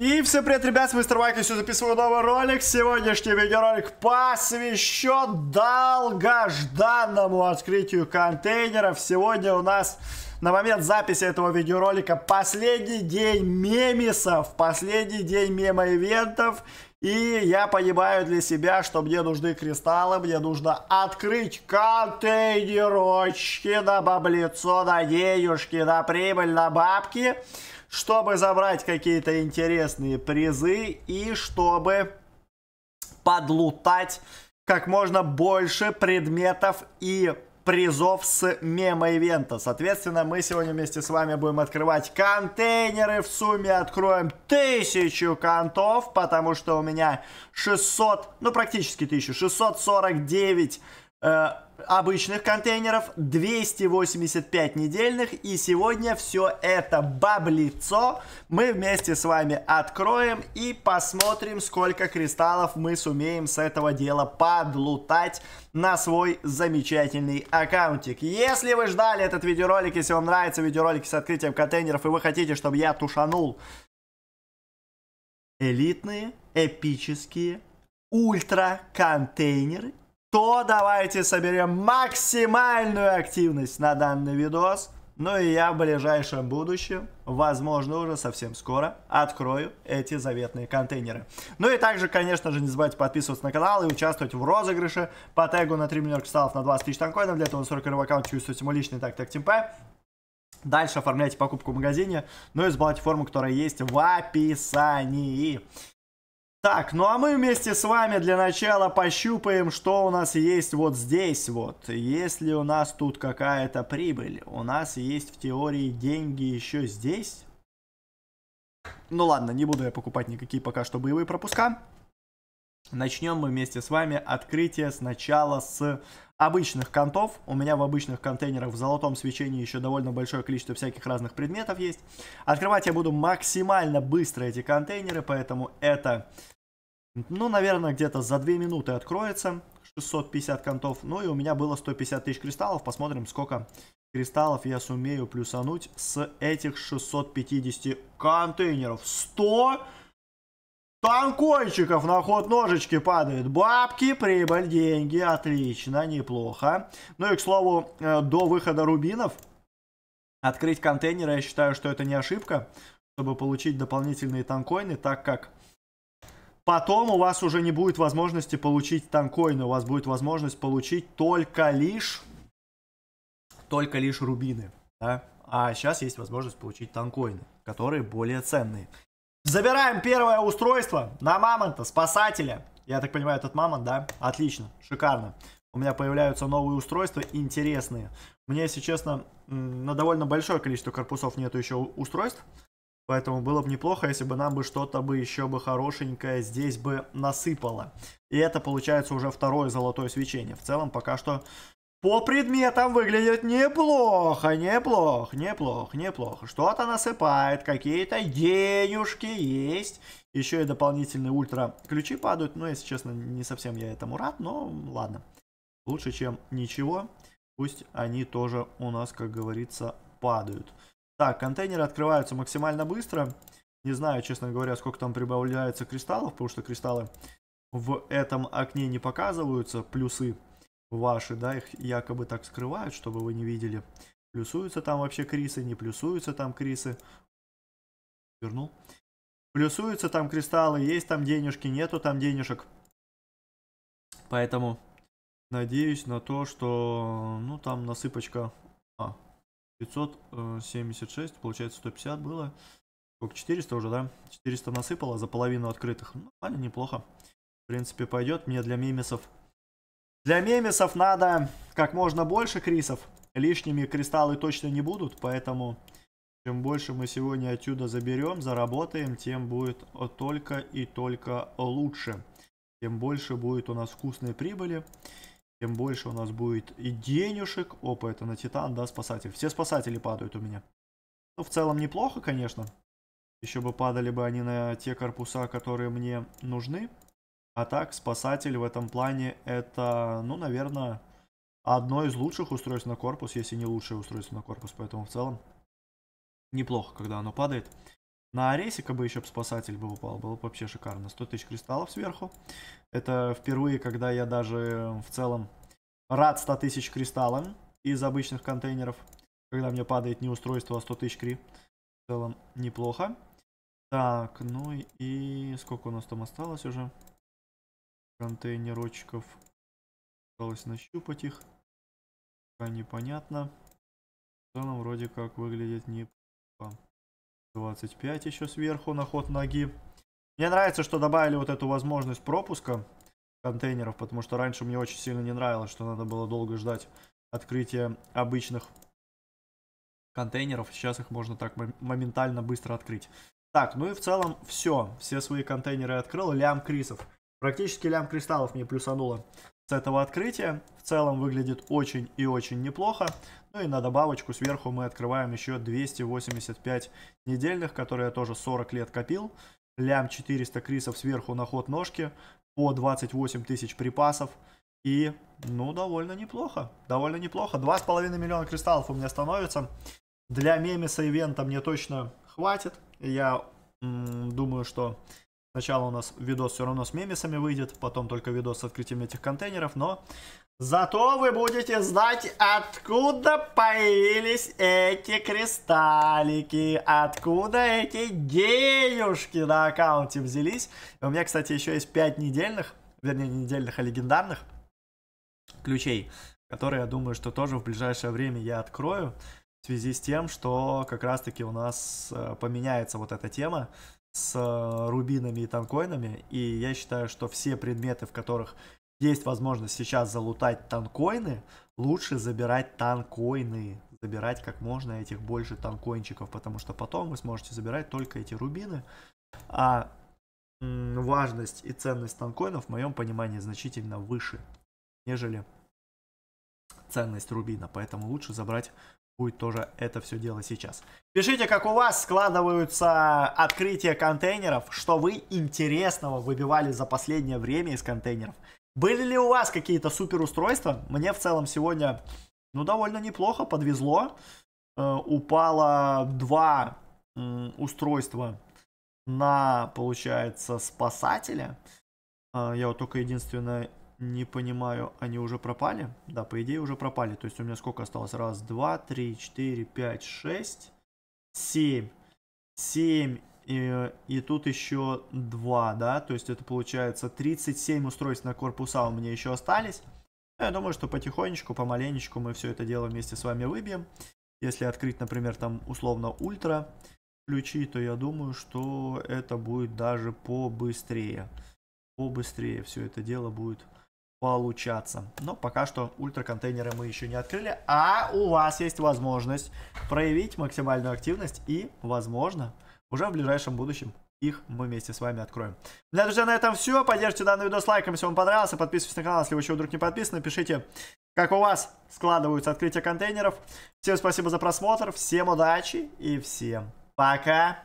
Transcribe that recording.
И всем привет, ребят, с вами Мистер Майк, я сегодня записываю новый ролик. Сегодняшний видеоролик посвящен долгожданному открытию контейнеров. Сегодня у нас на момент записи этого видеоролика последний день мемисов, последний день мемо И я понимаю для себя, что мне нужны кристаллы, мне нужно открыть контейнерочки на баблицо, на денежки, на прибыль, на бабки чтобы забрать какие-то интересные призы и чтобы подлутать как можно больше предметов и призов с мема-ивента. Соответственно, мы сегодня вместе с вами будем открывать контейнеры. В сумме откроем тысячу контов, потому что у меня 600, ну практически 1649 Э, обычных контейнеров, 285 недельных. И сегодня все это баблицо мы вместе с вами откроем и посмотрим, сколько кристаллов мы сумеем с этого дела подлутать на свой замечательный аккаунтик. Если вы ждали этот видеоролик, если вам нравятся видеоролики с открытием контейнеров и вы хотите, чтобы я тушанул элитные, эпические, ультра контейнеры, то давайте соберем максимальную активность на данный видос. Ну и я в ближайшем будущем, возможно уже совсем скоро, открою эти заветные контейнеры. Ну и также, конечно же, не забывайте подписываться на канал и участвовать в розыгрыше по тегу на 3 миллиона кристаллов на 20 тысяч танкоинов. Для этого настройка аккаунт чувствуйте мой личный так так темпе. Дальше оформляйте покупку в магазине, ну и сбалайте форму, которая есть в описании. Так, ну а мы вместе с вами для начала пощупаем, что у нас есть вот здесь вот. Есть ли у нас тут какая-то прибыль? У нас есть в теории деньги еще здесь. Ну ладно, не буду я покупать никакие пока что боевые пропуска. Начнем мы вместе с вами открытие сначала с обычных контов. У меня в обычных контейнерах в золотом свечении еще довольно большое количество всяких разных предметов есть. Открывать я буду максимально быстро эти контейнеры, поэтому это, ну, наверное, где-то за 2 минуты откроется. 650 контов. Ну и у меня было 150 тысяч кристаллов. Посмотрим, сколько кристаллов я сумею плюсануть с этих 650 контейнеров. 100! Танкойчиков на ход ножички падают. Бабки, прибыль, деньги. Отлично, неплохо. Ну и, к слову, э, до выхода рубинов открыть контейнеры, я считаю, что это не ошибка, чтобы получить дополнительные танкоины, так как потом у вас уже не будет возможности получить танкоины. У вас будет возможность получить только лишь, только лишь рубины. Да? А сейчас есть возможность получить танкоины, которые более ценные. Забираем первое устройство на мамонта, спасателя. Я так понимаю, этот мамонт, да? Отлично, шикарно. У меня появляются новые устройства, интересные. Мне, если честно, на довольно большое количество корпусов нету еще устройств. Поэтому было бы неплохо, если бы нам бы что-то бы еще бы хорошенькое здесь бы насыпало. И это получается уже второе золотое свечение. В целом пока что по предметам выглядит неплохо, неплохо, неплохо, неплохо. Что-то насыпает, какие-то денежки есть. Еще и дополнительные ультра ключи падают. Но, ну, если честно, не совсем я этому рад, но ладно. Лучше, чем ничего. Пусть они тоже у нас, как говорится, падают. Так, контейнеры открываются максимально быстро. Не знаю, честно говоря, сколько там прибавляется кристаллов, потому что кристаллы в этом окне не показываются, плюсы ваши, да, их якобы так скрывают, чтобы вы не видели. Плюсуются там вообще крисы, не плюсуются там крисы. Вернул. Плюсуются там кристаллы, есть там денежки, нету там денежек. Поэтому надеюсь на то, что, ну, там насыпочка... А, 576, э, получается 150 было. Сколько, 400 уже, да? 400 насыпало за половину открытых. Ну, ладно, неплохо. В принципе, пойдет мне для мемесов. Для мемесов надо как можно больше крисов. Лишними кристаллы точно не будут, поэтому чем больше мы сегодня отсюда заберем, заработаем, тем будет только и только лучше. Тем больше будет у нас вкусной прибыли, тем больше у нас будет и денежек. Опа, это на Титан, да, спасатель. Все спасатели падают у меня. Ну, в целом неплохо, конечно. Еще бы падали бы они на те корпуса, которые мне нужны. А так, спасатель в этом плане это, ну, наверное, одно из лучших устройств на корпус, если не лучшее устройство на корпус. Поэтому в целом неплохо, когда оно падает. На Аресика бы еще спасатель бы упал, было бы вообще шикарно. 100 тысяч кристаллов сверху. Это впервые, когда я даже в целом рад 100 тысяч кристаллам из обычных контейнеров. Когда мне падает не устройство, а 100 тысяч кри. В целом неплохо. Так, ну и сколько у нас там осталось уже? контейнерочков. Пыталась нащупать их. Пока непонятно. В вроде как выглядит не 25 еще сверху на ход ноги. Мне нравится, что добавили вот эту возможность пропуска контейнеров, потому что раньше мне очень сильно не нравилось, что надо было долго ждать открытия обычных контейнеров. Сейчас их можно так моментально быстро открыть. Так, ну и в целом все. Все свои контейнеры открыл. Лям Крисов. Практически лям кристаллов мне плюсануло с этого открытия. В целом выглядит очень и очень неплохо. Ну и на добавочку сверху мы открываем еще 285 недельных, которые я тоже 40 лет копил. Лям 400 крисов сверху на ход ножки, по 28 тысяч припасов. И, ну, довольно неплохо. Довольно неплохо. 2,5 миллиона кристаллов у меня становится. Для мемиса ивента мне точно хватит. Я думаю, что Сначала у нас видос все равно с мемисами выйдет, потом только видос с открытием этих контейнеров, но зато вы будете знать, откуда появились эти кристаллики, откуда эти денежки на аккаунте взялись. у меня, кстати, еще есть 5 недельных, вернее, недельных, а легендарных ключей, которые, я думаю, что тоже в ближайшее время я открою в связи с тем, что как раз-таки у нас э, поменяется вот эта тема с э, рубинами и танкоинами, и я считаю, что все предметы, в которых есть возможность сейчас залутать танкоины, лучше забирать танкоины, забирать как можно этих больше танкоинчиков, потому что потом вы сможете забирать только эти рубины, а важность и ценность танкоинов в моем понимании значительно выше, нежели ценность рубина, поэтому лучше забрать будет тоже это все дело сейчас. Пишите, как у вас складываются открытия контейнеров, что вы интересного выбивали за последнее время из контейнеров. Были ли у вас какие-то супер устройства? Мне в целом сегодня, ну, довольно неплохо подвезло. Э, упало два э, устройства на, получается, спасателя. Э, я вот только единственное не понимаю, они уже пропали? Да, по идее уже пропали. То есть у меня сколько осталось? Раз, два, три, четыре, пять, шесть, семь. Семь. И, э, и тут еще два, да? То есть это получается 37 устройств на корпуса у меня еще остались. Ну, я думаю, что потихонечку, помаленечку мы все это дело вместе с вами выбьем. Если открыть, например, там условно ультра ключи, то я думаю, что это будет даже побыстрее. Побыстрее все это дело будет получаться. Но пока что ультраконтейнеры мы еще не открыли, а у вас есть возможность проявить максимальную активность и, возможно, уже в ближайшем будущем их мы вместе с вами откроем. Для друзья, на этом все. Поддержите данный видос лайком, если вам понравился. Подписывайтесь на канал, если вы еще вдруг не подписаны. Пишите, как у вас складываются открытия контейнеров. Всем спасибо за просмотр, всем удачи и всем пока!